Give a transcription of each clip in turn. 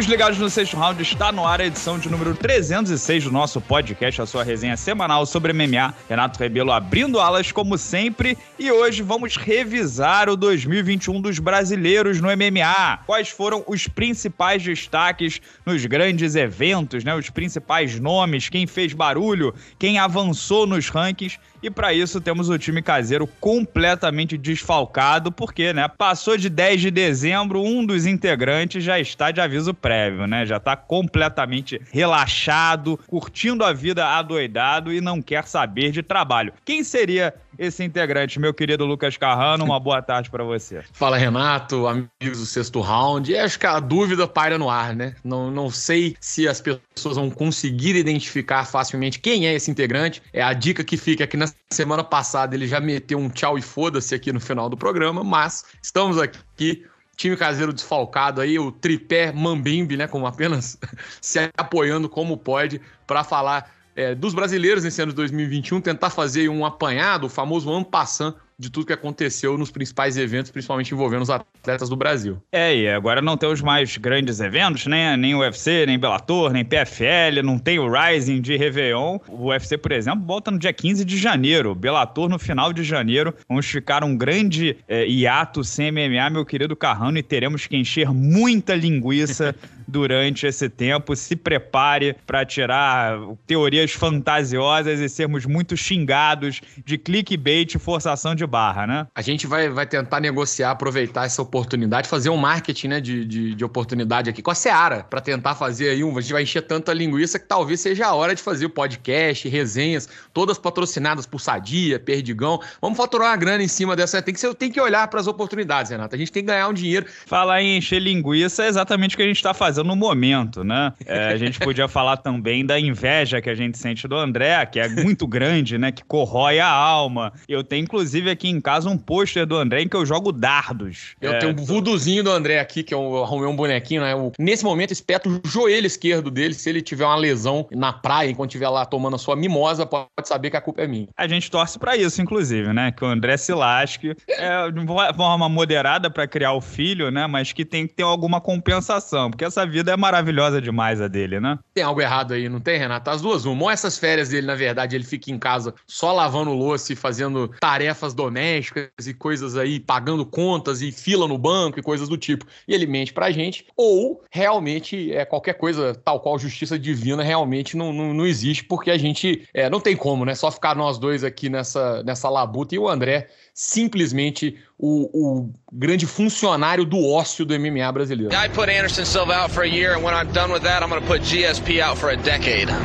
Amigos ligados no sexto round, está no ar a edição de número 306 do nosso podcast, a sua resenha semanal sobre MMA. Renato Rebelo abrindo alas, como sempre, e hoje vamos revisar o 2021 dos brasileiros no MMA. Quais foram os principais destaques nos grandes eventos, né? Os principais nomes, quem fez barulho, quem avançou nos rankings. E para isso temos o time caseiro completamente desfalcado, porque, né, passou de 10 de dezembro, um dos integrantes já está de aviso prévio, né? Já está completamente relaxado, curtindo a vida adoidado e não quer saber de trabalho. Quem seria esse integrante, meu querido Lucas Carrano. Uma boa tarde para você. Fala, Renato, amigos do sexto round. acho que a dúvida paira no ar, né? Não, não sei se as pessoas vão conseguir identificar facilmente quem é esse integrante. É a dica que fica aqui na semana passada. Ele já meteu um tchau e foda-se aqui no final do programa, mas estamos aqui time caseiro desfalcado aí, o tripé Mambimbi, né, como apenas se apoiando como pode para falar é, dos brasileiros nesse ano de 2021, tentar fazer um apanhado, o famoso ano passando de tudo que aconteceu nos principais eventos, principalmente envolvendo os atletas do Brasil. É, e agora não tem os mais grandes eventos, né? Nem UFC, nem Bellator, nem PFL, não tem o Rising de Réveillon. O UFC, por exemplo, volta no dia 15 de janeiro, Bellator no final de janeiro. Vamos ficar um grande é, hiato sem MMA, meu querido Carrano, e teremos que encher muita linguiça durante esse tempo. Se prepare para tirar teorias fantasiosas e sermos muito xingados de clickbait e forçação de barra, né? A gente vai, vai tentar negociar, aproveitar essa oportunidade, fazer um marketing né, de, de, de oportunidade aqui com a Seara, para tentar fazer aí um. A gente vai encher tanta linguiça que talvez seja a hora de fazer o podcast, resenhas, todas patrocinadas por Sadia, Perdigão. Vamos faturar uma grana em cima dessa. Né? Tem que, ser, tem que olhar para as oportunidades, Renata. A gente tem que ganhar um dinheiro. Falar em encher linguiça é exatamente o que a gente está fazendo casa no momento, né? É, a gente podia falar também da inveja que a gente sente do André, que é muito grande, né? Que corrói a alma. Eu tenho, inclusive, aqui em casa um pôster do André em que eu jogo dardos. Eu é, tenho um vuduzinho do André aqui, que eu arrumei um bonequinho, né? Eu, nesse momento, espeto o joelho esquerdo dele. Se ele tiver uma lesão na praia, enquanto estiver lá tomando a sua mimosa, pode saber que a culpa é minha. A gente torce para isso, inclusive, né? Que o André se lasque é, de forma moderada para criar o filho, né? Mas que tem que ter alguma compensação, porque essa vida é maravilhosa demais a dele, né? Tem algo errado aí, não tem, Renato? As duas, uma. Ou essas férias dele, na verdade, ele fica em casa só lavando louça e fazendo tarefas domésticas e coisas aí, pagando contas e fila no banco e coisas do tipo. E ele mente pra gente. Ou realmente é qualquer coisa, tal qual justiça divina, realmente não, não, não existe, porque a gente é, não tem como, né? Só ficar nós dois aqui nessa, nessa labuta e o André simplesmente o, o grande funcionário do ócio do MMA brasileiro. I put Anderson Silva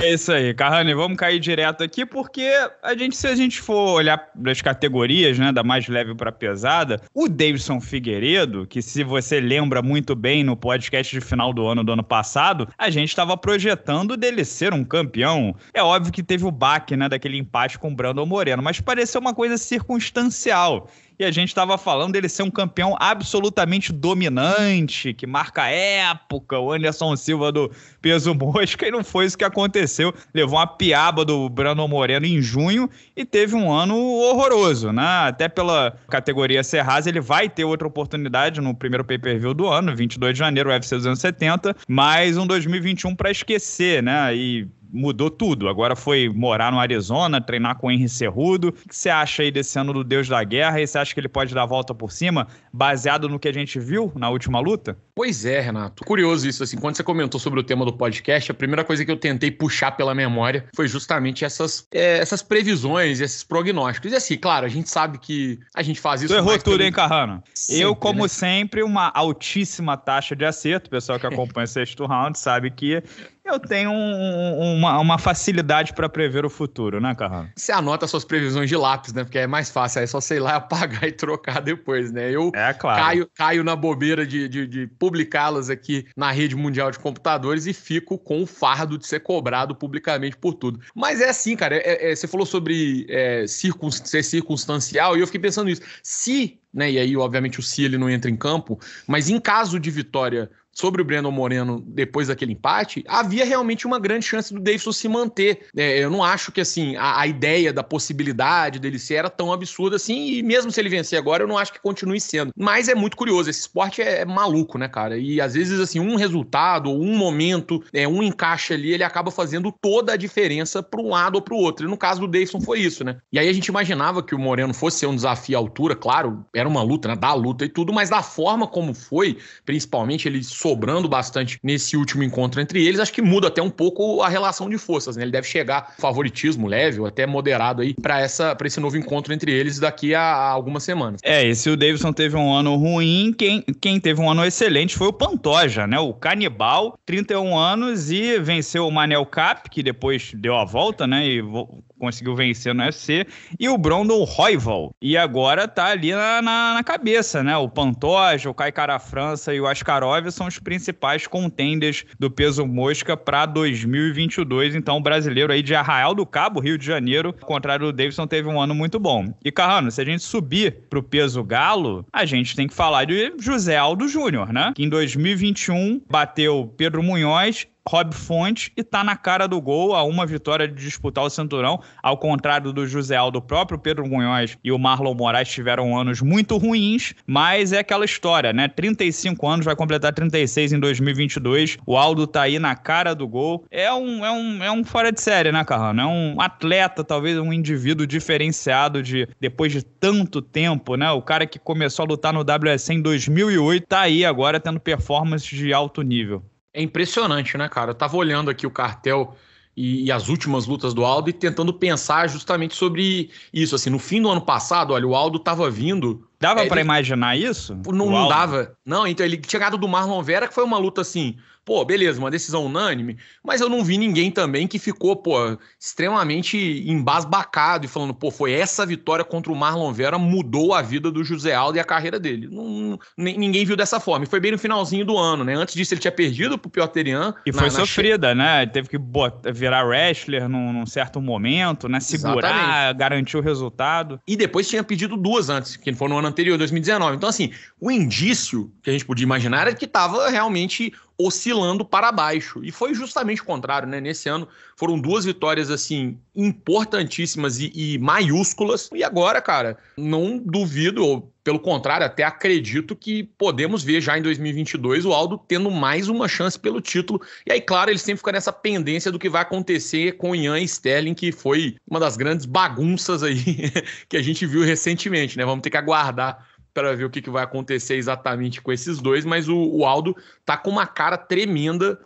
é isso aí, Carrani, vamos cair direto aqui porque a gente se a gente for olhar das categorias, né, da mais leve para pesada, o Davidson Figueiredo, que se você lembra muito bem no podcast de final do ano do ano passado, a gente estava projetando dele ser um campeão. É óbvio que teve o baque, né, daquele empate com o Brandon Moreno, mas pareceu uma coisa circunstancial e a gente estava falando dele ser um campeão absolutamente dominante, que marca época, o Anderson Silva do peso mosca, e não foi isso que aconteceu. Levou uma piaba do Brando Moreno em junho e teve um ano horroroso, né? Até pela categoria Serraz, ele vai ter outra oportunidade no primeiro pay-per-view do ano, 22 de janeiro, UFC 270, mas um 2021 para esquecer, né? E mudou tudo. Agora foi morar no Arizona, treinar com o Henry Cerrudo. O que você acha aí desse ano do Deus da Guerra? E você acha que ele pode dar a volta por cima, baseado no que a gente viu na última luta? Pois é, Renato. Curioso isso, assim. Quando você comentou sobre o tema do podcast, a primeira coisa que eu tentei puxar pela memória foi justamente essas, é, essas previsões, esses prognósticos. E assim, claro, a gente sabe que a gente faz isso. Tu errou tudo, hein, Carrano? Sempre, eu, né? como né? sempre, uma altíssima taxa de acerto. O pessoal que acompanha o sexto round sabe que eu tenho um, uma, uma, facilidade para prever o futuro, né, Carrano? Você anota suas previsões de lápis, né? Porque é mais fácil, aí é só sei lá apagar e trocar depois, né? Eu é, claro. caio, caio na bobeira de, de, de publicá-las aqui na rede mundial de computadores e fico com o fardo de ser cobrado publicamente por tudo. Mas é assim, cara, é, é, você falou sobre é, circun ser circunstancial e eu fiquei pensando nisso. Se né, e aí, obviamente, o se ele não entra em campo, mas em caso de vitória sobre o Brandon Moreno depois daquele empate, havia realmente uma grande chance do Davidson se manter. É, eu não acho que assim a, a, ideia da possibilidade dele ser era tão absurda assim, e mesmo se ele vencer agora, eu não acho que continue sendo. Mas é muito curioso, esse esporte é, é maluco, né, cara? E às vezes, assim, um resultado, um momento, é, um encaixe ali, ele acaba fazendo toda a diferença para um lado ou para o outro. E no caso do Davidson foi isso, né? E aí a gente imaginava que o Moreno fosse ser um desafio à altura, claro, era uma luta, né? Da luta e tudo, mas da forma como foi, principalmente, ele sobrando bastante nesse último encontro entre eles, acho que muda até um pouco a relação de forças, né? Ele deve chegar favoritismo leve ou até moderado aí para essa para esse novo encontro entre eles daqui a, a algumas semanas. É, e se o Davidson teve um ano ruim, quem, quem teve um ano excelente foi o Pantoja, né? O canibal, 31 anos e venceu o Manel Cap, que depois deu a volta, né? E conseguiu vencer no UFC, e o Brandon Royval. E agora tá ali na, na, na cabeça, né? O Pantoja, o Caicara França e o Askarov são os principais contenders do peso mosca para 2022. Então, o brasileiro aí de Arraial do Cabo, Rio de Janeiro, ao contrário do Davidson, teve um ano muito bom. E, Carrano, se a gente subir pro peso galo, a gente tem que falar de José Aldo Júnior, né? Que em 2021 bateu Pedro Munhoz Rob Fonte e tá na cara do gol a uma vitória de disputar o cinturão, ao contrário do José Aldo próprio, Pedro Munhoz e o Marlon Moraes tiveram anos muito ruins, mas é aquela história, né? 35 anos, vai completar 36 em 2022, o Aldo tá aí na cara do gol. É um, é um, é um fora de série, né, Carrano? É um atleta, talvez um indivíduo diferenciado de depois de tanto tempo, né? O cara que começou a lutar no WSC em 2008 tá aí agora tendo performance de alto nível é impressionante, né, cara? Eu tava olhando aqui o cartel e, e, as últimas lutas do Aldo e tentando pensar justamente sobre isso. Assim, no fim do ano passado, olha, o Aldo tava vindo Dava é, ele... para imaginar isso? Não, não dava. Não, então ele tirado do Marlon Vera, que foi uma luta assim, pô, beleza, uma decisão unânime, mas eu não vi ninguém também que ficou, pô, extremamente embasbacado e falando, pô, foi essa vitória contra o Marlon Vera mudou a vida do José Aldo e a carreira dele. Não, ninguém viu dessa forma. E foi bem no finalzinho do ano, né? Antes disso ele tinha perdido pro Pioterian. E na, foi na sofrida, che... né? Teve que botar, virar wrestler num, num, certo momento, né? Segurar, Exatamente. garantir o resultado. E depois tinha pedido duas antes, que foram no ano ano anterior, 2019. Então, assim, o indício que a gente podia imaginar era é que estava realmente oscilando para baixo. E foi justamente o contrário, né? Nesse ano foram duas vitórias, assim, importantíssimas e, e maiúsculas. E agora, cara, não duvido, ou pelo contrário, até acredito que podemos ver já em 2022 o Aldo tendo mais uma chance pelo título. E aí, claro, ele sempre fica nessa pendência do que vai acontecer com Ian Sterling, que foi uma das grandes bagunças aí que a gente viu recentemente, né? Vamos ter que aguardar para ver o que, vai acontecer exatamente com esses dois, mas o, o Aldo tá com uma cara tremenda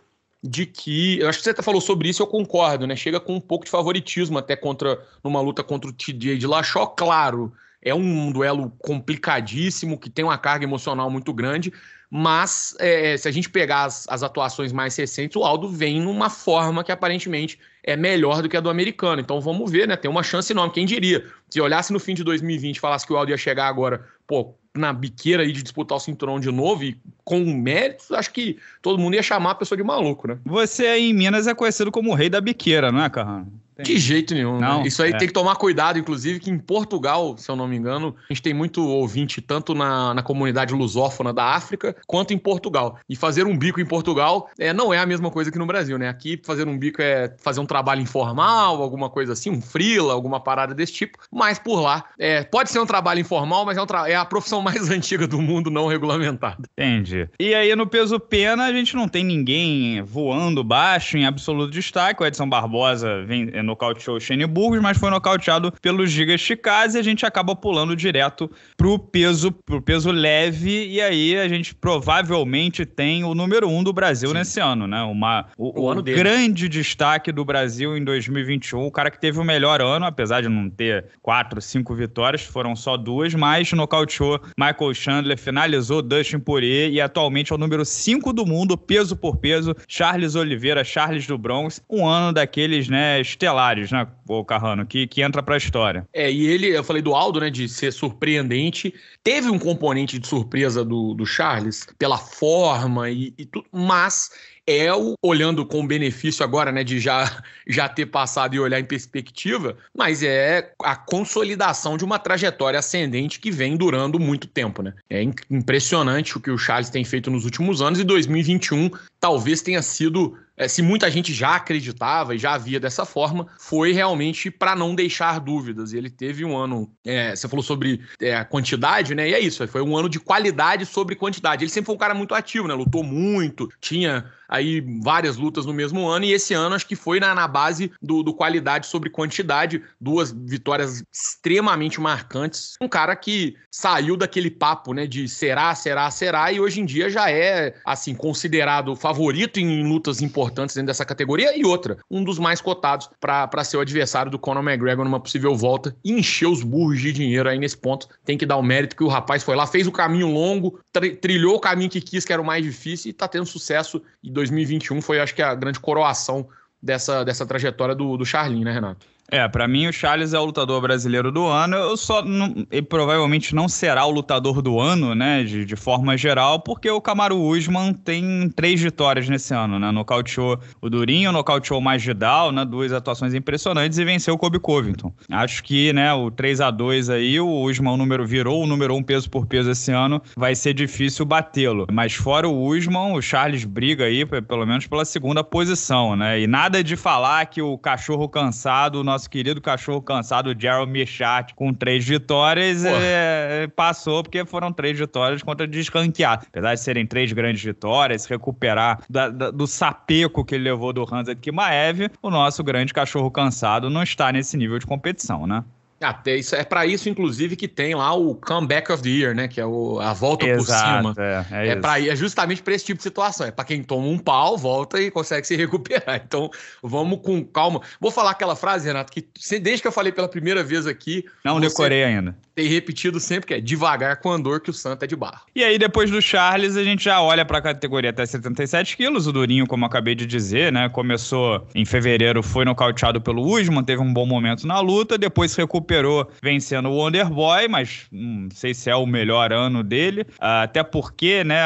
de que. Eu acho que você até falou sobre isso, eu concordo, né? Chega com um pouco de favoritismo até contra numa luta contra o TJ de Lachó, claro. É um duelo complicadíssimo, que tem uma carga emocional muito grande, mas é, se a gente pegar as, as, atuações mais recentes, o Aldo vem numa forma que aparentemente é melhor do que a do americano. Então vamos ver, né? Tem uma chance enorme. Quem diria? Se olhasse no fim de 2020 e falasse que o Aldo ia chegar agora, pô, na biqueira aí de disputar o cinturão de novo e com méritos, acho que todo mundo ia chamar a pessoa de maluco, né? Você aí em Minas é conhecido como o rei da biqueira, não é, Carrano? De jeito nenhum. Né? Não, né? Isso aí é. tem que tomar cuidado, inclusive, que em Portugal, se eu não me engano, a gente tem muito ouvinte, tanto na, na comunidade lusófona da África, quanto em Portugal. E fazer um bico em Portugal é, não é a mesma coisa que no Brasil, né? Aqui, fazer um bico é fazer um trabalho informal, alguma coisa assim, um frila, alguma parada desse tipo. Mas por lá, é, pode ser um trabalho informal, mas é, um é a profissão mais antiga do mundo não regulamentada. Entendi. E aí, no peso pena, a gente não tem ninguém voando baixo em absoluto destaque. O Edson Barbosa vem nocauteou o Shane Burgos, mas foi nocauteado pelo Giga Chicás e a gente acaba pulando direto pro peso, pro peso leve, e aí a gente provavelmente tem o número um do Brasil Sim. nesse ano, né? Uma, o, o ano grande destaque do Brasil em 2021, o cara que teve o melhor ano, apesar de não ter quatro, cinco vitórias, foram só duas, mas nocauteou Michael Chandler, finalizou Dustin Poirier e atualmente é o número 5 do mundo, peso por peso, Charles Oliveira, Charles do Bronx, um ano daqueles, né, estelar salários, né, o Carrano, que, que entra para a história. É, e ele, eu falei do Aldo, né, de ser surpreendente. Teve um componente de surpresa do, do Charles, pela forma e, e tudo, mas é o, olhando com benefício agora, né, de já, já ter passado e olhar em perspectiva, mas é a consolidação de uma trajetória ascendente que vem durando muito tempo, né? É impressionante o que o Charles tem feito nos últimos anos e 2021 talvez tenha sido é, se muita gente já acreditava e já via dessa forma, foi realmente para não deixar dúvidas. E ele teve um ano. É, você falou sobre é, quantidade, né? E é isso, foi um ano de qualidade sobre quantidade. Ele sempre foi um cara muito ativo, né? Lutou muito, tinha aí várias lutas no mesmo ano, e esse ano acho que foi na, na base do, do qualidade sobre quantidade, duas vitórias extremamente marcantes. Um cara que saiu daquele papo, né, de será, será, será, e hoje em dia já é, assim, considerado favorito em lutas importantes importantes dentro dessa categoria e outra, um dos mais cotados para ser o adversário do Conor McGregor numa possível volta e encher os burros de dinheiro aí nesse ponto. Tem que dar o mérito que o rapaz foi lá, fez o caminho longo, trilhou o caminho que quis, que era o mais difícil, e está tendo sucesso. E 2021 foi, acho que, a grande coroação dessa, dessa trajetória do, do Charlin, né, Renato? É, para mim o Charles é o lutador brasileiro do ano. Eu só não, ele provavelmente não será o lutador do ano, né, de, de forma geral, porque o Camaro Usman tem três vitórias nesse ano, né? Nocauteou o Durinho, nocauteou o Magidal, né? Duas atuações impressionantes e venceu o Kobe Covington. Acho que, né, o 3 a 2 aí, o Usman o número virou o número um peso por peso esse ano, vai ser difícil batê-lo. Mas fora o Usman, o Charles briga aí, pelo menos pela segunda posição, né? E nada de falar que o cachorro cansado, o nosso nosso querido cachorro cansado, Jeremy Chat, com três vitórias, é, é, passou porque foram três vitórias contra descanqueado. Apesar de serem três grandes vitórias, recuperar da, da, do sapeco que ele levou do Hansa Kimaev, o nosso grande cachorro cansado não está nesse nível de competição, né? Até isso é para isso, inclusive, que tem lá o comeback of the year, né? Que é o, a volta Exato, por cima. É, é, é, é justamente para esse tipo de situação. É para quem toma um pau, volta e consegue se recuperar. Então, vamos com calma. Vou falar aquela frase, Renato, que desde que eu falei pela primeira vez aqui. Não decorei ainda. Tem repetido sempre que é devagar com andor que o santo é de barro. E aí, depois do Charles, a gente já olha para a categoria até 77 quilos. O Durinho, como eu acabei de dizer, né? Começou em fevereiro, foi nocauteado pelo Usman, teve um bom momento na luta, depois recuperou recuperou vencendo o Wonderboy, mas não sei se é o melhor ano dele. Ah, até porque, né,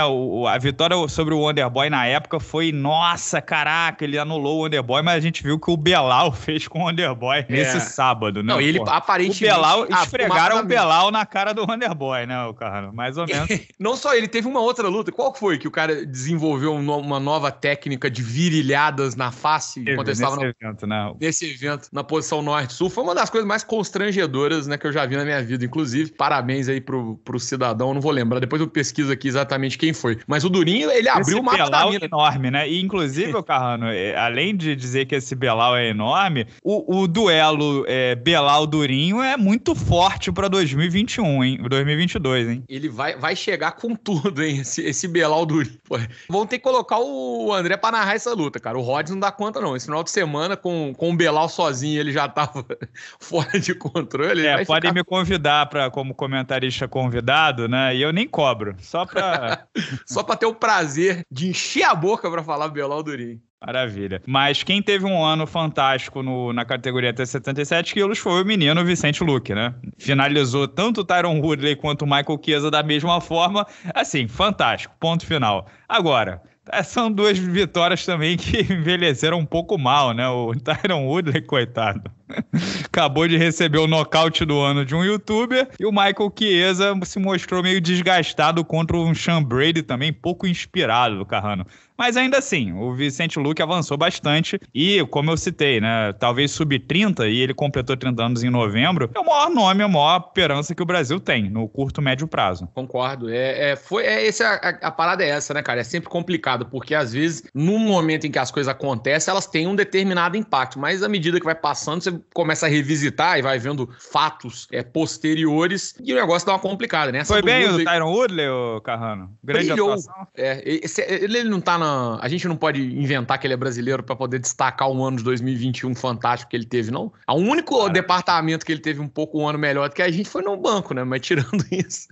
a vitória sobre o Wonderboy na época foi, nossa, caraca, ele anulou o Wonderboy, mas a gente viu que o Belal fez com o Wonderboy é. nesse sábado, né? Não, ele aparentemente... O Belal, esfregaram o Belal na cara do Wonderboy, né, o cara? Mais ou menos. não só ele, teve uma outra luta. Qual foi que o cara desenvolveu uma nova técnica de virilhadas na face teve, nesse, evento, né? nesse evento, na posição norte-sul? Foi uma das coisas mais constrangedoras constrangedoras né, que eu já vi na minha vida. Inclusive, parabéns aí pro, pro cidadão, não vou lembrar, depois eu pesquiso aqui exatamente quem foi. Mas o Durinho, ele abriu esse uma Belau é enorme, né? E, inclusive, Carrano, é, além de dizer que esse Belau é enorme, o, o duelo é, Belau-Durinho é muito forte para 2021, hein? 2022, hein? Ele vai, vai chegar com tudo, hein? Esse, esse Belau-Durinho. Vão ter que colocar o André para narrar essa luta, cara. O Rods não dá conta, não. Esse final de semana, com, com o Belau sozinho, ele já tava fora de conta controle. É, podem ficar... me convidar para como comentarista convidado, né? E eu nem cobro, só para só para ter o prazer de encher a boca para falar Belal Durim. Maravilha. Mas quem teve um ano fantástico no, na categoria até 77 quilos foi o menino Vicente Luque, né? Finalizou tanto o Tyron Woodley quanto o Michael Chiesa da mesma forma. Assim, fantástico. Ponto final. Agora, é, são duas vitórias também que envelheceram um pouco mal, né? O Tyron Woodley, coitado, acabou de receber o nocaute do ano de um youtuber e o Michael Chiesa se mostrou meio desgastado contra um Sean Brady também, pouco inspirado, Carrano. Mas ainda assim, o Vicente Luque avançou bastante e, como eu citei, né, talvez sub-30 e ele completou 30 anos em novembro, é o maior nome, a maior esperança que o Brasil tem no curto, médio prazo. Concordo. É, é foi, é, esse, é a, a, parada é essa, né, cara? É sempre complicado, porque às vezes, no momento em que as coisas acontecem, elas têm um determinado impacto, mas à medida que vai passando, você começa a revisitar e vai vendo fatos é, posteriores e o negócio dá uma complicada, né? Essa foi bem o Tyron Woodley, o Carrano? Grande Brilhou. atuação. É, esse, ele não tá na na. A gente não pode inventar que ele é brasileiro para poder destacar um ano de 2021 fantástico que ele teve, não. O único departamento que ele teve um pouco um ano melhor do que a gente foi no banco, né? Mas tirando isso.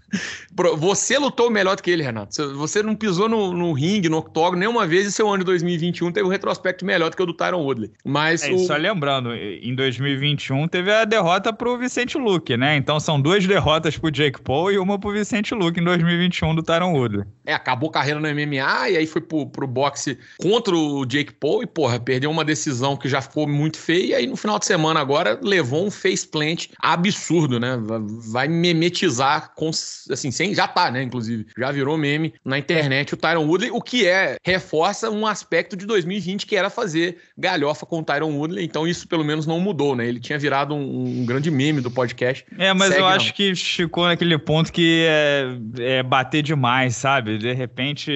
Você lutou melhor do que ele, Renato. Você não pisou no, no ringue, no octógono, nenhuma vez, e seu ano de 2021 teve um retrospecto melhor do que o do Tyron Woodley. Mas. É, o... Só lembrando, em 2021 teve a derrota pro Vicente Luke, né? Então são duas derrotas pro Jake Paul e uma pro Vicente Luke em 2021 do Tyron Woodley. É, acabou carreira no MMA e aí foi pro, pro pro boxe contra o Jake Paul e, porra, perdeu uma decisão que já ficou muito feia. E aí, no final de semana agora, levou um faceplant absurdo, né? Vai memetizar, com, assim, sem, já tá, né? Inclusive, já virou meme na internet o Tyron Woodley, o que é, reforça um aspecto de 2020 que era fazer galhofa com o Tyron Woodley. Então, isso pelo menos não mudou, né? Ele tinha virado um, um grande meme do podcast. É, mas Segue, eu acho não. que ficou naquele ponto que é, é bater demais, sabe? De repente,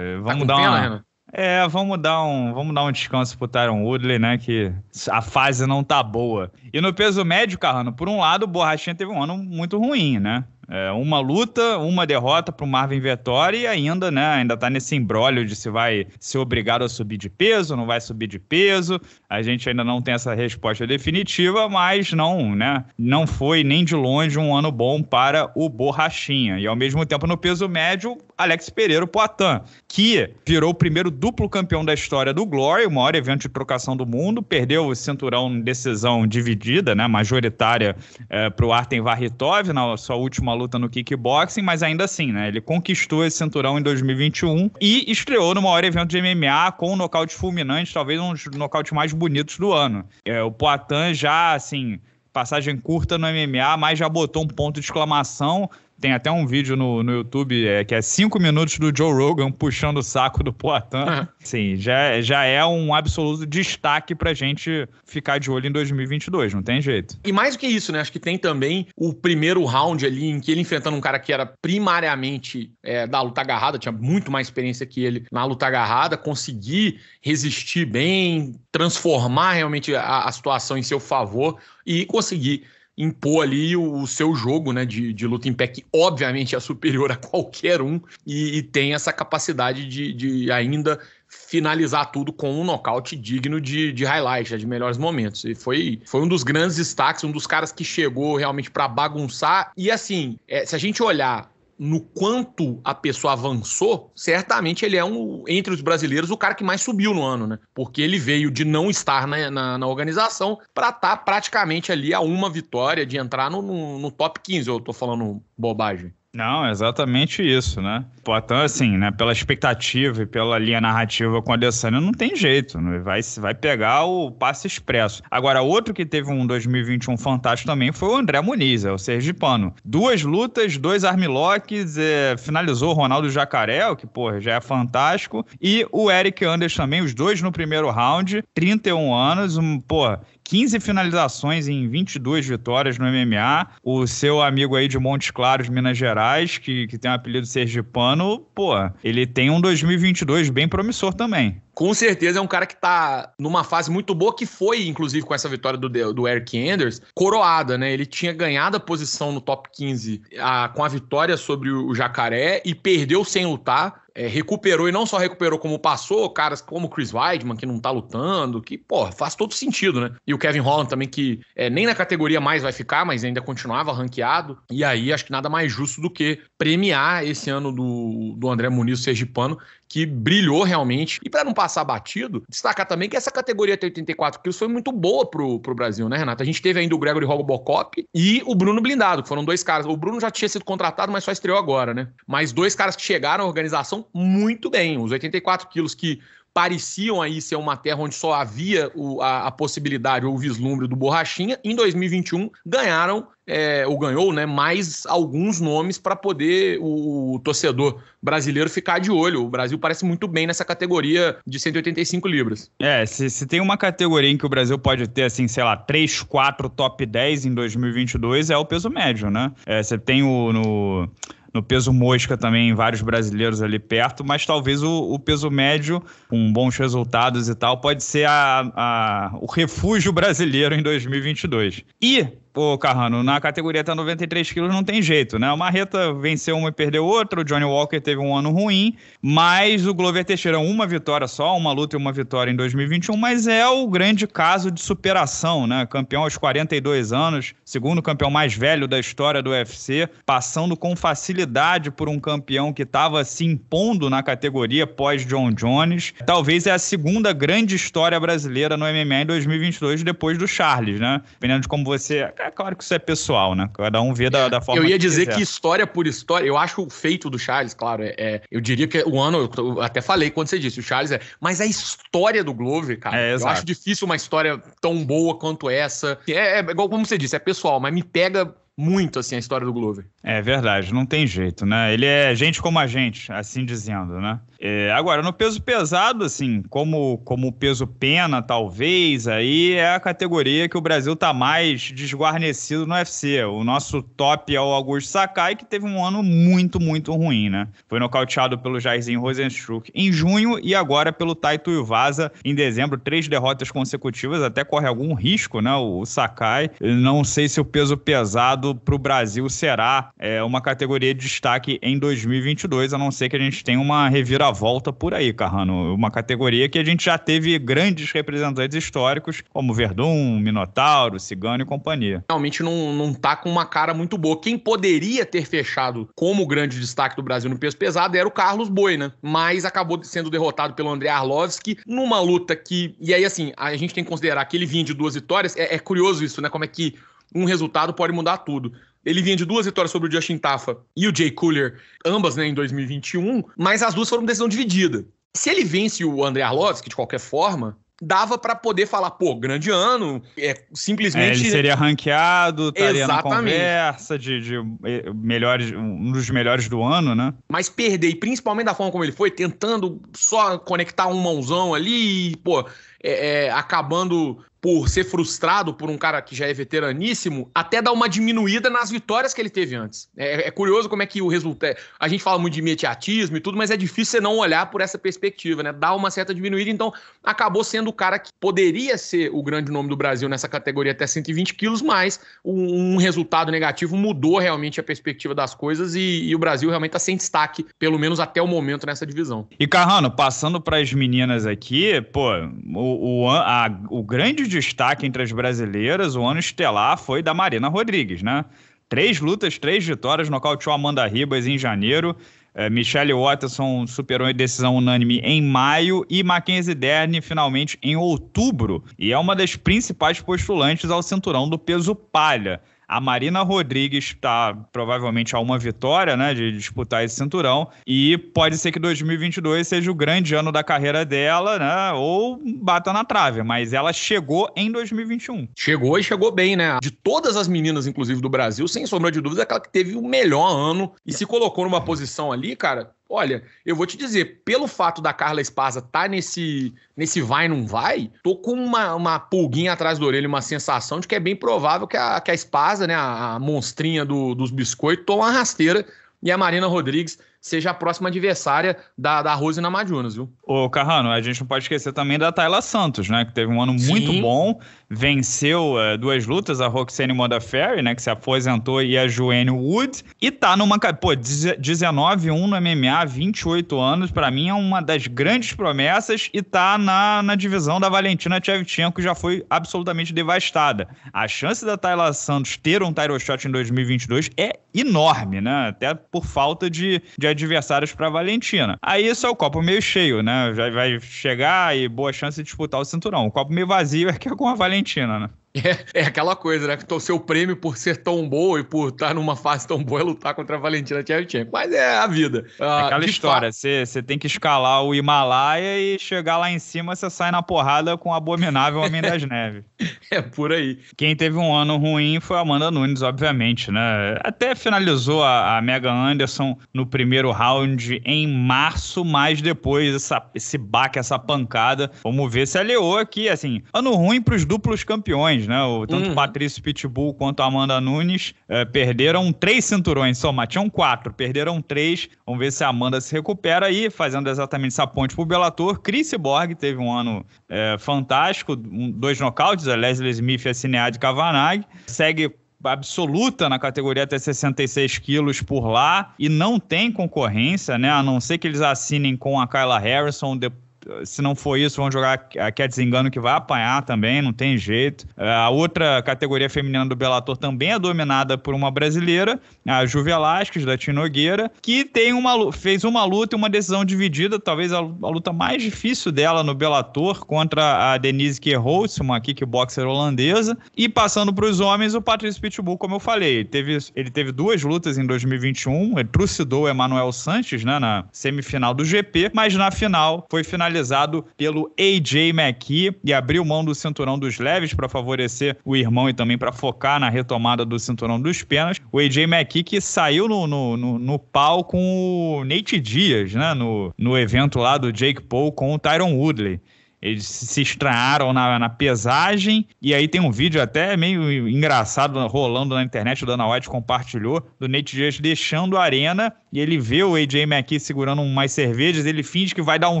tá vamos tá dar pena, uma. Renan? É, vamos dar um, vamos dar um descanso pro Tyron Woodley, né? Que a fase não tá boa. E no peso médio, Carrano, por um lado, o Borrachinha teve um ano muito ruim, né? É, uma luta, uma derrota para o Marvin Vettori e ainda, né, ainda tá nesse embrólio de se vai ser obrigado a subir de peso, não vai subir de peso. A gente ainda não tem essa resposta definitiva, mas não, né, não foi nem de longe um ano bom para o Borrachinha. E ao mesmo tempo no peso médio, Alex Pereira, o Poitin, que virou o primeiro duplo campeão da história do Glory, o maior evento de trocação do mundo, perdeu o cinturão em decisão dividida, né, majoritária é, para o Artem Varritov na sua última luta no kickboxing, mas ainda assim, né, ele conquistou esse cinturão em 2021 e estreou no maior evento de MMA com um nocaute fulminante, talvez um dos nocautes mais bonitos do ano. É, o Poitin já, assim, passagem curta no MMA, mas já botou um ponto de exclamação tem até um vídeo no, no YouTube é, que é 5 minutos do Joe Rogan puxando o saco do Poitin. Uhum. Sim, já, já é um absoluto destaque pra gente ficar de olho em 2022, não tem jeito. E mais do que isso, né? Acho que tem também o primeiro round ali em que ele enfrentando um cara que era primariamente é, da luta agarrada, tinha muito mais experiência que ele na luta agarrada, conseguir resistir bem, transformar realmente a, a situação em seu favor e conseguir impor ali o, o seu jogo né, de, de, luta em pé, que obviamente é superior a qualquer um, e, e tem essa capacidade de, de, ainda finalizar tudo com um nocaute digno de, de highlight, né, de melhores momentos. E foi, foi um dos grandes destaques, um dos caras que chegou realmente para bagunçar. E assim, é, se a gente olhar no quanto a pessoa avançou, certamente ele é um, entre os brasileiros, o cara que mais subiu no ano, né? Porque ele veio de não estar na, na, na organização para estar tá praticamente ali a uma vitória de entrar no, no, no top 15. Eu tô falando bobagem. Não, exatamente isso, né? Então, assim, né, pela expectativa e pela linha narrativa com a Adesanya, não tem jeito, né? vai, vai pegar o passe expresso. Agora, outro que teve um 2021 fantástico também foi o André Muniz, é o sergipano. Duas lutas, dois armlocks, é, finalizou o Ronaldo Jacaré, o que, porra, já é fantástico, e o Eric Anders também, os dois no primeiro round, 31 anos, um, porra, 15 finalizações em 22 vitórias no MMA. O seu amigo aí de Montes Claros, Minas Gerais, que, que tem o um apelido sergipano, pô, ele tem um 2022 bem promissor também. Com certeza é um cara que tá numa fase muito boa, que foi, inclusive, com essa vitória do, do Eric Anders, coroada, né? Ele tinha ganhado a posição no top 15 a, com a vitória sobre o Jacaré e perdeu sem lutar é, recuperou e não só recuperou como passou caras como Chris Weidman, que não tá lutando, que, pô, faz todo sentido, né? E o Kevin Holland também, que é, nem na categoria mais vai ficar, mas ainda continuava ranqueado. E aí, acho que nada mais justo do que premiar esse ano do, do André Muniz Sergipano, que brilhou realmente. E para não passar batido, destacar também que essa categoria até 84 quilos foi muito boa pro, pro Brasil, né, Renata A gente teve ainda o Gregory Robocop e o Bruno Blindado, que foram dois caras. O Bruno já tinha sido contratado, mas só estreou agora, né? Mas dois caras que chegaram à organização muito bem. Os 84 quilos que pareciam aí ser uma terra onde só havia o, a, a, possibilidade ou o vislumbre do Borrachinha, em 2021 ganharam, é, ou ganhou, né, mais alguns nomes para poder o, o, torcedor brasileiro ficar de olho. O Brasil parece muito bem nessa categoria de 185 libras. É, se, se tem uma categoria em que o Brasil pode ter, assim, sei lá, 3, 4 top 10 em 2022, é o peso médio, né? É, você tem o... No no peso mosca também vários brasileiros ali perto, mas talvez o, o peso médio, com bons resultados e tal, pode ser a, a, o refúgio brasileiro em 2022. E Ô, Carrano, na categoria tá até 93 quilos não tem jeito, né? O Marreta venceu uma e perdeu outra, o Johnny Walker teve um ano ruim, mas o Glover Teixeira, uma vitória só, uma luta e uma vitória em 2021, mas é o grande caso de superação, né? Campeão aos 42 anos, segundo campeão mais velho da história do UFC, passando com facilidade por um campeão que estava se impondo na categoria pós-John Jones. Talvez é a segunda grande história brasileira no MMA em 2022, depois do Charles, né? Dependendo de como você é claro que isso é pessoal, né? Cada um vê da, da forma. Eu ia que dizer quiser. que história por história, eu acho o feito do Charles, claro, é, é eu diria que é o ano, eu até falei quando você disse, o Charles é, mas a história do Glover, cara, é, eu acho difícil uma história tão boa quanto essa. É, é igual como você disse, é pessoal, mas me pega muito assim a história do Glover. É verdade, não tem jeito, né? Ele é gente como a gente, assim dizendo, né? É, agora, no peso pesado, assim, como, como peso pena, talvez, aí é a categoria que o Brasil tá mais desguarnecido no UFC. O nosso top é o Augusto Sakai, que teve um ano muito, muito ruim, né? Foi nocauteado pelo Jairzinho Rosenstruck em junho e agora pelo Taito Iwasa em dezembro. Três derrotas consecutivas, até corre algum risco, né? O, Sakai. Não sei se o peso pesado pro Brasil será é, uma categoria de destaque em 2022, a não ser que a gente tenha uma reviravolta volta por aí, Carrano. Uma categoria que a gente já teve grandes representantes históricos, como Verdun, Minotauro, Cigano e companhia. Realmente não, não tá com uma cara muito boa. Quem poderia ter fechado como grande destaque do Brasil no peso pesado era o Carlos Boi, né? Mas acabou sendo derrotado pelo André Arlovski numa luta que. E aí, assim, a gente tem que considerar que ele vinha de duas vitórias. É, é curioso isso, né? Como é que um resultado pode mudar tudo. Ele vinha de duas vitórias sobre o Justin Tafa e o Jay Cooler, ambas né, em 2021, mas as duas foram decisão dividida. Se ele vence o André Arlovski, de qualquer forma, dava para poder falar, pô, grande ano, é simplesmente... É, ele seria ranqueado, estaria Exatamente. na conversa de, de, eh, melhores, um dos melhores do ano, né? Mas perder, e principalmente da forma como ele foi, tentando só conectar um mãozão ali e, pô, é, é, acabando por ser frustrado por um cara que já é veteraníssimo, até dá uma diminuída nas vitórias que ele teve antes. É, é curioso como é que o resultado. A gente fala muito de imediatismo e tudo, mas é difícil você não olhar por essa perspectiva, né? Dá uma certa diminuída, então acabou sendo o cara que poderia ser o grande nome do Brasil nessa categoria até 120 quilos, mas um, resultado negativo mudou realmente a perspectiva das coisas e, e o Brasil realmente está sem destaque, pelo menos até o momento, nessa divisão. E Carrano, passando para as meninas aqui, pô, o, o, a, o grande destaque entre as brasileiras, o ano estelar foi da Marina Rodrigues, né? Três lutas, três vitórias, nocauteou Amanda Ribas em janeiro, é, eh, Michelle Watterson superou em decisão unânime em maio e Mackenzie Dern finalmente em outubro. E é uma das principais postulantes ao cinturão do peso palha. A Marina Rodrigues está provavelmente a uma vitória, né, de disputar esse cinturão e pode ser que 2022 seja o grande ano da carreira dela, né, ou bata na trave, mas ela chegou em 2021. Chegou e chegou bem, né? De todas as meninas, inclusive do Brasil, sem sombra de dúvida, é aquela que teve o melhor ano e se colocou numa posição ali, cara, Olha, eu vou te dizer, pelo fato da Carla Espasa tá nesse nesse vai não vai, tô com uma, uma pulguinha atrás da orelha, uma sensação de que é bem provável que a, que a Espasa, né, a, a monstrinha do, dos biscoitos, toma uma rasteira e a Marina Rodrigues seja a próxima adversária da, da Rose na Madunas, viu? Ô, Carrano, a gente não pode esquecer também da Tayla Santos, né? Que teve um ano muito bom, venceu é, duas lutas, a Roxane Ferry, né? Que se aposentou, e a Joanne Wood. E tá numa. Pô, 19-1 no MMA, 28 anos, para mim é uma das grandes promessas e tá na, na divisão da Valentina Tchevchenko, que já foi absolutamente devastada. A chance da Tayla Santos ter um title shot em 2022 é enorme, né? Até por falta de, de adversários para Valentina. Aí isso é o copo meio cheio, né? Já vai chegar e boa chance de disputar o cinturão. O copo meio vazio é que é com a Valentina, né? É, é aquela coisa, né? Que o seu prêmio por ser tão bom e por estar numa fase tão boa é lutar contra a Valentina Shevchenko. Mas é a vida. Ah, é aquela história, você tem que escalar o Himalaia e chegar lá em cima você sai na porrada com o abominável Homem das Neves. É por aí. Quem teve um ano ruim foi a Amanda Nunes, obviamente, né? Até finalizou a, a Mega Anderson no primeiro round em março, mas depois essa, esse baque, essa pancada. Vamos ver se a aqui, assim, ano ruim para os duplos campeões né? O, tanto hum. Patrício Pitbull quanto Amanda Nunes é, perderam três cinturões só, mas tinham quatro, perderam três. Vamos ver se a Amanda se recupera aí, fazendo exatamente essa ponte pro Bellator. Chris Borg teve um ano é, fantástico, um, dois nocautes, a Leslie Smith e a Cinead Kavanagh. Segue absoluta na categoria até 66 quilos por lá e não tem concorrência, né? A não ser que eles assinem com a Kyla Harrison depois se não for isso, vão jogar a desengano que vai apanhar também, não tem jeito. É, a outra categoria feminina do Bellator também é dominada por uma brasileira, a Ju Velasquez, da Nogueira que tem uma, fez uma luta e uma decisão dividida, talvez a, a luta mais difícil dela no Bellator, contra a Denise Kerholz, uma kickboxer holandesa. E passando para os homens, o Patrício Pitbull, como eu falei, ele teve, ele teve duas lutas em 2021, ele trucidou o Emanuel Sanches né, na semifinal do GP, mas na final foi finalizado realizado pelo AJ McKee e abriu mão do cinturão dos leves para favorecer o irmão e também para focar na retomada do cinturão dos penas. O AJ McKee que saiu no, no, no, no pau com o Nate Dias, né? No, no evento lá do Jake Paul com o Tyron Woodley. Eles se estranharam na, na, pesagem, e aí tem um vídeo até meio engraçado rolando na internet, o Dana White compartilhou, do Nate Diaz deixando a arena, e ele vê o AJ McKee segurando umas cervejas, ele finge que vai dar um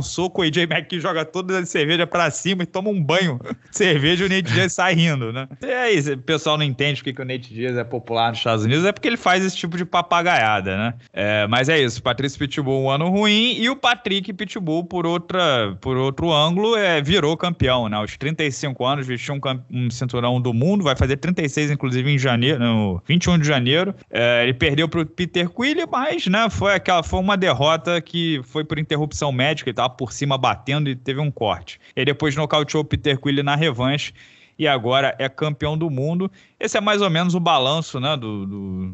soco, o AJ McKee joga todas as cervejas para cima e toma um banho cerveja e o Nate Diaz sai rindo, né? E é isso, o pessoal não entende porque que o Nate Diaz é popular nos Estados Unidos, é porque ele faz esse tipo de papagaiada, né? É, mas é isso, Patrício Pitbull um ano ruim, e o Patrick Pitbull por, outra, por outro ângulo é é, virou campeão, né? Aos 35 anos, vestiu um, um, cinturão do mundo, vai fazer 36, inclusive, em janeiro, no 21 de janeiro. É, ele perdeu para o Peter Quill mas né, foi, aquela, foi uma derrota que foi por interrupção médica, ele estava por cima batendo e teve um corte. ele depois nocauteou o Peter Quill na revanche e agora é campeão do mundo. Esse é mais ou menos o balanço né, do, do,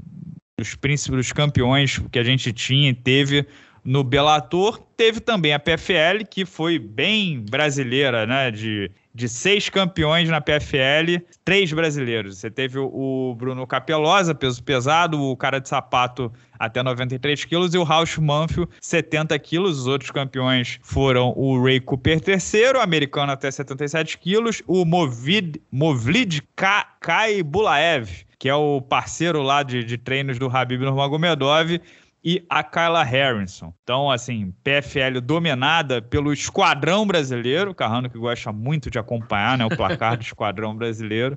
dos príncipes, dos campeões que a gente tinha e teve no Bellator. Teve também a PFL, que foi bem brasileira, né? De, de seis campeões na PFL, três brasileiros. Você teve o Bruno Capelosa, peso pesado, o cara de sapato até 93 quilos e o Rausch Manfio 70 quilos. Os outros campeões foram o Ray Cooper terceiro, americano até 77 quilos, o Movid, Movlid Ka, Kai Bulaev, que é o parceiro lá de, de treinos do Habib Nurmagomedov, e a Kyla Harrison. Então, assim, PFL dominada pelo esquadrão brasileiro, Carrano que gosta muito de acompanhar, né, o placar do esquadrão brasileiro.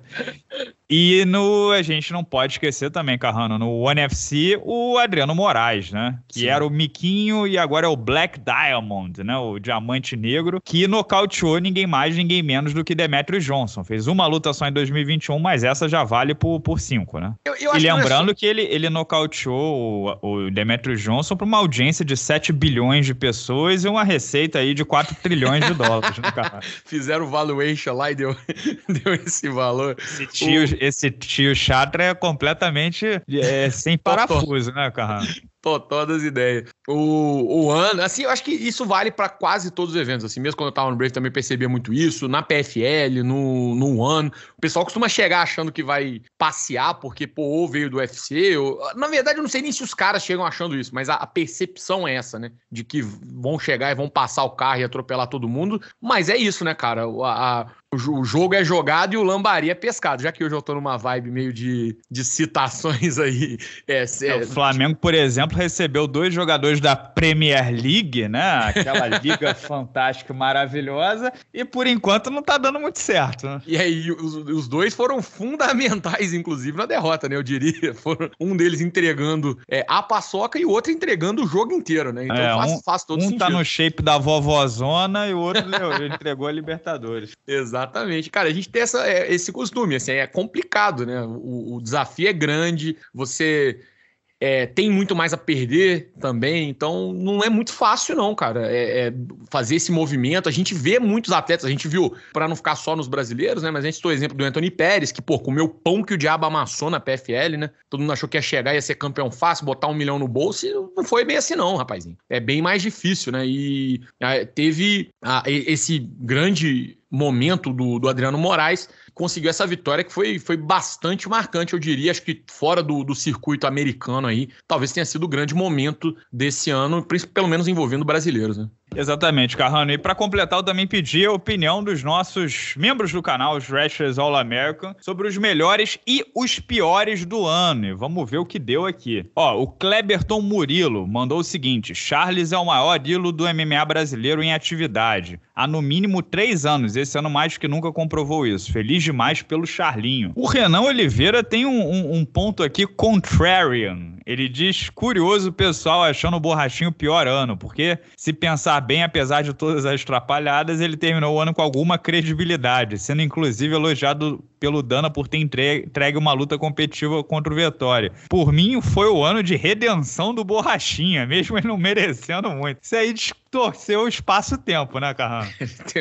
E no a gente não pode esquecer também, Carrano, no One FC, o Adriano Moraes, né, que Sim. era o Miquinho e agora é o Black Diamond, né, o diamante negro, que nocauteou ninguém mais, ninguém menos do que Demetrius Johnson. Fez uma luta só em 2021, mas essa já vale por, por cinco, né? Eu, eu e é lembrando que, que, ele, ele nocauteou o, o Demetrius Demetrio Johnson para uma audiência de 7 bilhões de pessoas e uma receita aí de 4 trilhões de dólares. Né, Fizeram valuation lá e deu, deu esse valor. Esse tio, o... esse tio Chatra é completamente é, sem parafuso, né, cara? totó das ideias. O, o ano, assim, eu acho que isso vale para quase todos os eventos, assim, mesmo quando eu tava no Brave também percebia muito isso, na PFL, no, no One, o pessoal costuma chegar achando que vai passear porque, pô, ou veio do UFC, ou... na verdade eu não sei nem se os caras chegam achando isso, mas a, a, percepção é essa, né, de que vão chegar e vão passar o carro e atropelar todo mundo, mas é isso, né, cara, a, a o jogo é jogado e o lambari é pescado. Já que hoje eu tô numa vibe meio de, de citações aí. É, é, o é, Flamengo, por exemplo, recebeu dois jogadores da Premier League, né? Aquela liga fantástica, maravilhosa, e por enquanto não tá dando muito certo. Né? E aí, os, os, dois foram fundamentais, inclusive, na derrota, né? Eu diria. Foram um deles entregando é, a paçoca e o outro entregando o jogo inteiro, né? Então é, faz, um, faz todo um tá sentido. Um tá no shape da vovozona e o outro entregou a Libertadores. Exato. Exatamente. Cara, a gente tem essa, é, esse costume, assim, é complicado, né? O, o desafio é grande, você é, tem muito mais a perder também, então não é muito fácil, não, cara, é, é fazer esse movimento. A gente vê muitos atletas, a gente viu, para não ficar só nos brasileiros, né? Mas a gente tem o exemplo do Anthony Pérez, que, pô, comeu pão que o diabo amassou na PFL, né? Todo mundo achou que ia chegar, ia ser campeão fácil, botar um milhão no bolso, e não foi bem assim, não, rapazinho. É bem mais difícil, né? E é, teve ah, esse grande momento do, do Adriano Moraes conseguiu essa vitória que foi, foi bastante marcante, eu diria. Acho que fora do, do circuito americano aí, talvez tenha sido o grande momento desse ano, pelo menos envolvendo brasileiros, né? Exatamente, Carrano. E para completar, eu também pedi a opinião dos nossos membros do canal, os Wrestlers All American, sobre os melhores e os piores do ano. E vamos ver o que deu aqui. Ó, o Kleberton Murilo mandou o seguinte: Charles é o maior ídolo do MMA brasileiro em atividade. Há no mínimo três anos. Esse ano mais que nunca comprovou isso. Feliz demais pelo Charlinho. O Renan Oliveira tem um, um, um ponto aqui contrarian. Ele diz: curioso o pessoal achando o Borrachinho o pior ano, porque se pensar bem, apesar de todas as atrapalhadas, ele terminou o ano com alguma credibilidade, sendo inclusive elogiado pelo Dana por ter entregue uma luta competitiva contra o Vettori. Por mim, foi o ano de redenção do Borrachinha, mesmo ele não merecendo muito. Isso aí distorceu o espaço-tempo, né, Carrano?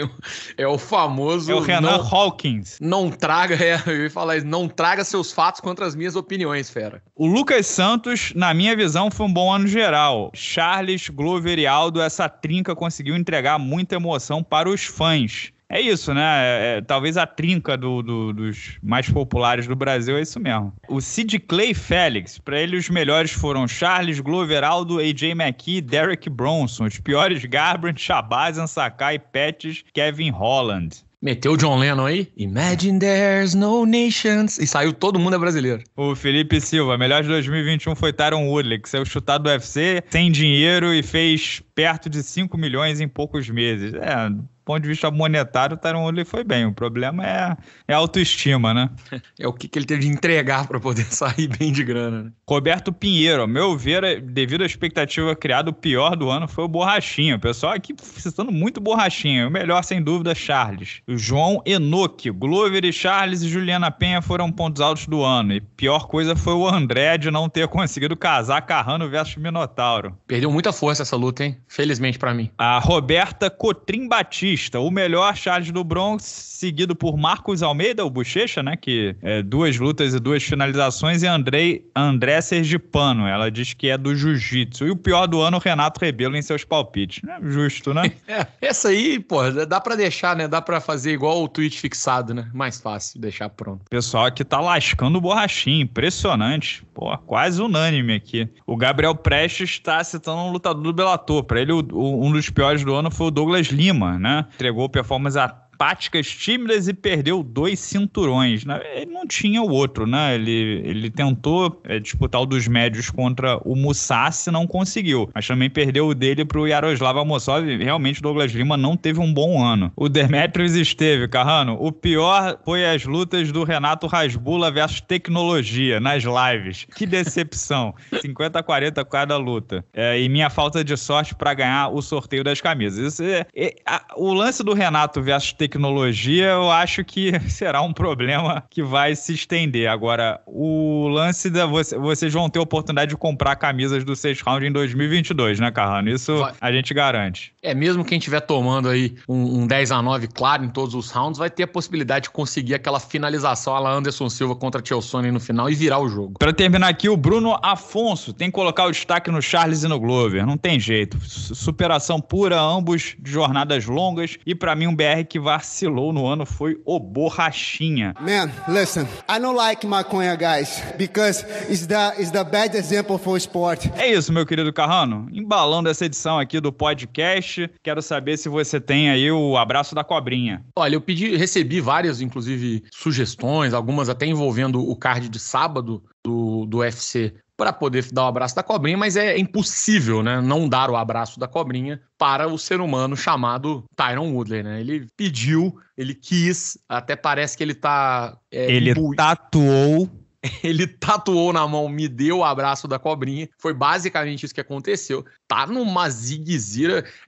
é o famoso. É o Renan não, Hawkins. Não traga, é, eu ia falar isso, não traga seus fatos contra as minhas opiniões, fera. O Lucas Santos, na minha visão, foi um bom ano geral. Charles, Glover e Aldo, essa trinca conseguiu entregar muita emoção para os fãs. É isso, né? É, é, talvez a trinca do, do, dos mais populares do Brasil é isso mesmo. O Sid Clay Félix, para ele os melhores foram Charles Glover, Aldo, AJ McKee, Derek Bronson. Os piores, Garbrandt, Shabazz, Ansakai, Pettis, Kevin Holland. Meteu o John Lennon aí? Imagine there's no nations. E saiu todo mundo é brasileiro. O Felipe Silva, melhor de 2021 foi Taron Woodley, que saiu chutado do UFC sem dinheiro e fez perto de 5 milhões em poucos meses. É, ponto de vista monetário, o Tyron Woodley foi bem. O problema é, é a autoestima, né? É o que, que ele teve de entregar para poder sair bem de grana. Né? Roberto Pinheiro, ao meu ver, é, devido à expectativa criada, o pior do ano foi o Borrachinha. O pessoal aqui citando muito Borrachinha. O melhor, sem dúvida, Charles. O João Enoque, Glover e Charles e Juliana Penha foram pontos altos do ano. E pior coisa foi o André de não ter conseguido casar Carrano versus Minotauro. Perdeu muita força essa luta, hein? Felizmente para mim. A Roberta Cotrim Batista o melhor Charles do Bronx, seguido por Marcos Almeida, o Bochecha, né? Que é duas lutas e duas finalizações, e Andrei, André Sergipano. Ela diz que é do jiu-jitsu. E o pior do ano, Renato Rebelo em seus palpites. é justo, né? É, essa aí, pô, dá pra deixar, né? Dá pra fazer igual o tweet fixado, né? Mais fácil deixar pronto. Pessoal aqui tá lascando o impressionante. Pô, quase unânime aqui. O Gabriel Prestes está citando um lutador do Bellator. Pra ele, o, o, um dos piores do ano foi o Douglas Lima, né? Entregou performance a apáticas, tímidas e perdeu dois cinturões. Né? Ele não tinha o outro, né? Ele, ele tentou é, disputar o dos médios contra o Musashi, não conseguiu. Mas também perdeu o dele pro Yaroslav Amosov. Realmente o Douglas Lima não teve um bom ano. O Demetrius esteve, Carrano. O pior foi as lutas do Renato Rasbula versus tecnologia nas lives. Que decepção. 50 a 40 cada luta. É, e minha falta de sorte para ganhar o sorteio das camisas. Isso é, é a, o lance do Renato versus tecnologia tecnologia, eu acho que será um problema que vai se estender. Agora, o lance da. Vocês vão ter a oportunidade de comprar camisas do sexto round em 2022, né, Carrano? Isso vai. a gente garante. É, mesmo quem estiver tomando aí um, um 10 a 9 claro em todos os rounds, vai ter a possibilidade de conseguir aquela finalização lá Anderson Silva contra Chelsone no final e virar o jogo. Para terminar aqui, o Bruno Afonso tem que colocar o destaque no Charles e no Glover. Não tem jeito. Superação pura, ambos de jornadas longas e para mim um BR que vai vacilou no ano foi o Borrachinha. Man, listen, I don't like maconha, guys, because it's the, it's the bad example for sport. É isso, meu querido Carrano. Embalando essa edição aqui do podcast, quero saber se você tem aí o abraço da cobrinha. Olha, eu pedi, recebi várias, inclusive, sugestões, algumas até envolvendo o card de sábado do, do UFC para poder dar o abraço da cobrinha, mas é impossível, né, não dar o abraço da cobrinha para o ser humano chamado Tyron Woodley, né? Ele pediu, ele quis, até parece que ele tá é, ele tatuou ele tatuou na mão, me deu o abraço da cobrinha. Foi basicamente isso que aconteceu. Tá numa zigue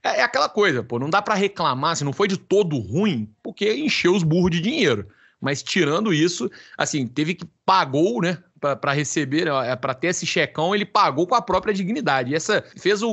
É, é, aquela coisa, pô, não dá para reclamar se não foi de todo ruim, porque encheu os burros de dinheiro. Mas tirando isso, assim, teve que pagou, né? para receber, né, é para ter esse checão, ele pagou com a própria dignidade. E essa fez o,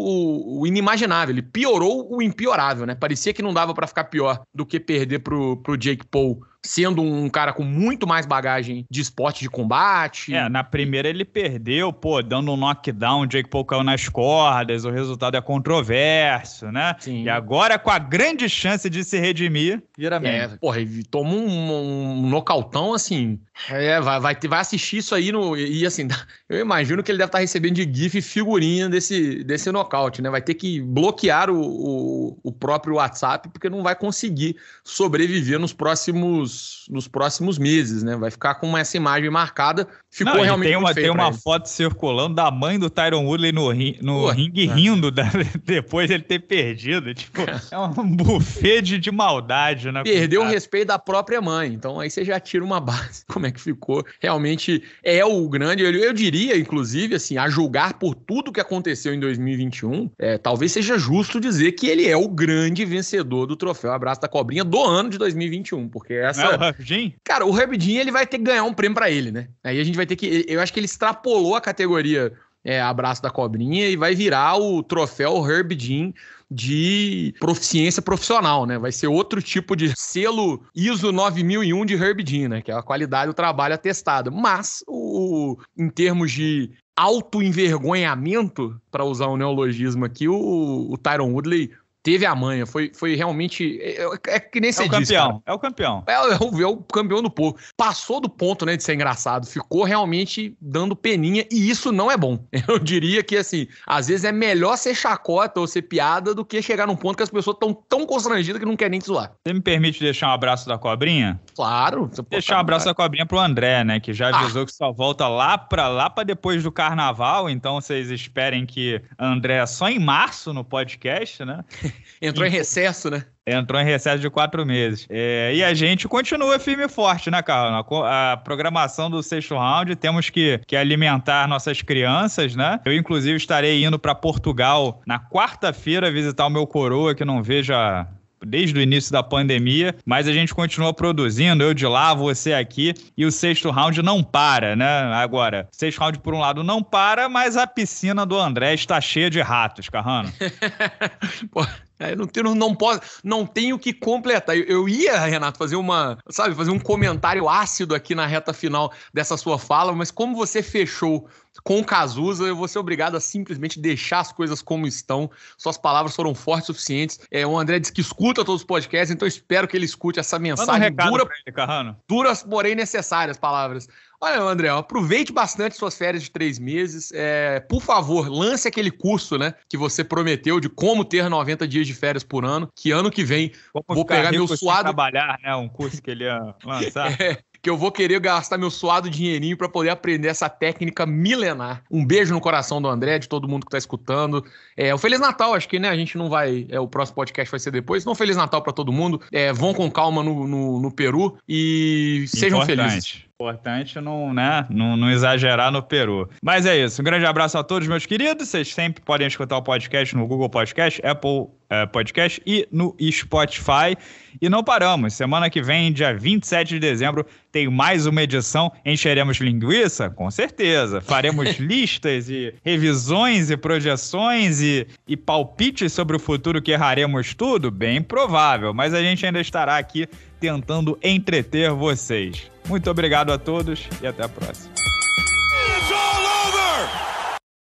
o inimaginável, ele piorou o impiorável, né? Parecia que não dava para ficar pior do que perder pro, pro Jake Paul sendo um cara com muito mais bagagem de esporte de combate. É, na primeira ele perdeu, pô, dando um knockdown, Jake Paul caiu nas cordas, o resultado é controverso, né? Sim. E agora com a grande chance de se redimir, vira mesmo. É, porra, ele toma um, um nocautão assim. É, vai, vai, vai assistir isso aí no, e assim, eu imagino que ele deve estar tá recebendo de gif figurinha desse, desse nocaute, né? Vai ter que bloquear o, o, o próprio WhatsApp porque não vai conseguir sobreviver nos próximos nos, nos próximos meses, né? Vai ficar com essa imagem marcada. Ficou Não, realmente tem uma, Tem uma foto circulando da mãe do Tyron Woodley no, no Pô, ringue é. rindo da, depois ele ter perdido. Tipo, é um buffet de, de maldade, né? Perdeu o respeito da própria mãe. Então aí você já tira uma base como é que ficou. Realmente é o grande. Eu, eu diria, inclusive, assim, a julgar por tudo que aconteceu em 2021, é, talvez seja justo dizer que ele é o grande vencedor do troféu Abraço da Cobrinha do ano de 2021, porque essa é o Jean? Cara, o Jean, ele vai ter que ganhar um prêmio para ele, né? Aí a gente vai ter que. Eu acho que ele extrapolou a categoria é, Abraço da Cobrinha e vai virar o troféu Herb Jean de proficiência profissional, né? Vai ser outro tipo de selo ISO 9001 de Herb Jean, né? Que é a qualidade do trabalho atestado. Mas, o, em termos de autoenvergonhamento, envergonhamento para usar um neologismo aqui, o, o Tyron Woodley teve a manha, foi, foi realmente. É, é, é que nem é você é o campeão, É o campeão. É, é, o, é o campeão do povo. Passou do ponto, né, de ser engraçado. Ficou realmente dando peninha e isso não é bom. Eu diria que, assim, às vezes é melhor ser chacota ou ser piada do que chegar num ponto que as pessoas estão tão constrangidas que não querem nem te zoar. Você me permite deixar um abraço da cobrinha? Claro. deixar um abraço cara. da cobrinha pro André, né, que já avisou ah. que só volta lá pra lá pra depois do carnaval, então vocês esperem que André só em março no podcast, né? Entrou em recesso, né? Entrou em recesso de quatro meses. É, e a gente continua firme e forte, né, Carla? A, a programação do sexto round, temos que, que alimentar nossas crianças, né? Eu, inclusive, estarei indo para Portugal na quarta-feira visitar o meu coroa, que não veja desde o início da pandemia, mas a gente continua produzindo, eu de lá, você aqui, e o sexto round não para, né? Agora, sexto round por um lado não para, mas a piscina do André está cheia de ratos, Carrano. Pô, É, eu não tenho, não posso, não tenho que completar. Eu, eu, ia, Renato, fazer uma, sabe, fazer um comentário ácido aqui na reta final dessa sua fala, mas como você fechou com o Cazuza, eu vou ser obrigado a simplesmente deixar as coisas como estão. Suas palavras foram fortes o suficientes. É, o André diz que escuta todos os podcasts, então espero que ele escute essa mensagem um dura, ele, duras, porém necessárias palavras Olha, André, aproveite bastante suas férias de três meses. É, por favor, lance aquele curso, né, que você prometeu de como ter 90 dias de férias por ano. Que ano que vem vou pegar meu suado. Trabalhar, né? Um curso que ele ia lançar. é que eu vou querer gastar meu suado dinheirinho para poder aprender essa técnica milenar. Um beijo no coração do André, de todo mundo que está escutando. É, um Feliz Natal, acho que, né? A gente não vai. É, o próximo podcast vai ser depois. Então, Feliz Natal para todo mundo. É, vão com calma no, no, no Peru e sejam Importante. felizes. Importante não, né, não, não exagerar no Peru. Mas é isso. Um grande abraço a todos, meus queridos. Vocês sempre podem escutar o podcast no Google Podcast, Apple eh, Podcast e no Spotify. E não paramos. Semana que vem, dia 27 de dezembro, tem mais uma edição. Encheremos linguiça? Com certeza. Faremos listas e revisões e projeções e, e palpites sobre o futuro que erraremos tudo? Bem provável. Mas a gente ainda estará aqui tentando entreter vocês. Muito obrigado a todos e até a próxima.